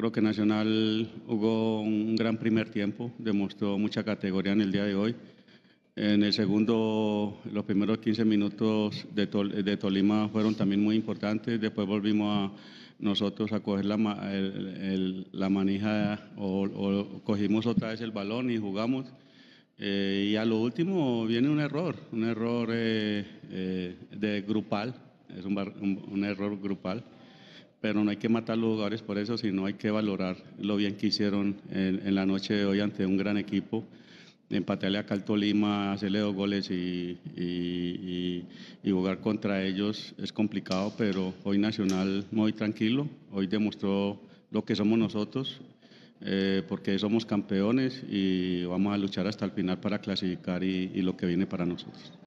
Creo que Nacional jugó un gran primer tiempo, demostró mucha categoría en el día de hoy. En el segundo, los primeros 15 minutos de, de Tolima fueron también muy importantes. Después volvimos a nosotros a coger la, manija o, cogimos otra vez el balón y jugamos. Eh, y a lo último viene un error, un error eh, eh, de grupal, es un error grupal pero no hay que matar los jugadores por eso, sino hay que valorar lo bien que hicieron en, la noche de hoy ante un gran equipo. Empatarle a Calto Lima, hacerle dos goles y, jugar contra ellos es complicado, pero hoy Nacional muy tranquilo, hoy demostró lo que somos nosotros, eh, porque somos campeones y vamos a luchar hasta el final para clasificar y lo que viene para nosotros.